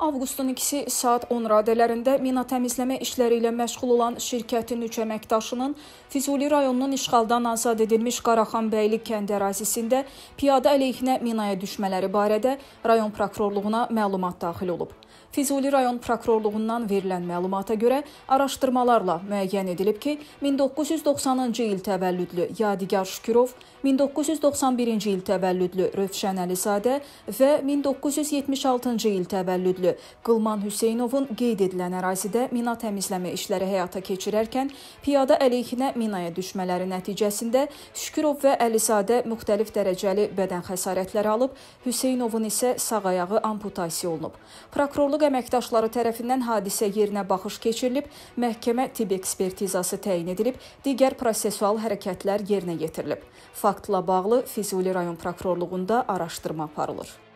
Avqustun 2-si saat 10 radələrində mina təmizləmə işləri ilə məşğul olan şirkətin üç əməkdaşının Füzuli rayonunun işğaldan azad edilmiş Qaraxanbəyli kəndi ərazisində piyada əleyhinə minaya düşmələri barədə rayon prokurorluğuna məlumat daxil olub. Füzuli rayon prokurorluğundan verilən məlumata görə araşdırmalarla müəyyən edilib ki, 1990-cı il təvəllüdlü Yadigar Şükürov, 1991-ci il təvəllüdlü Rövşən Əlizadə və 1976-cı il təvəllüdlü rəhbəri Qılman Hüseynovun qeyd edilən ərazidə mina təmizləmə işləri həyata keçirərkən piyada əleyhinə minaya düşmələri nəticəsində Şükürov və Əlizadə müxtəlif dərəcəli bədən xəsarətləri alıb, Hüseynovun isə sağ ayağı amputasiya olunub. Prokurorluq əməkdaşları tərəfindən hadisə yerinə baxış keçirilib, məhkəmə tibb ekspertizası təyin edilib, digər prosessual hərəkətlər yerinə yetirilib. Faktla bağlı Füzuli rayon prokurorluğunda araşdırma aparılır.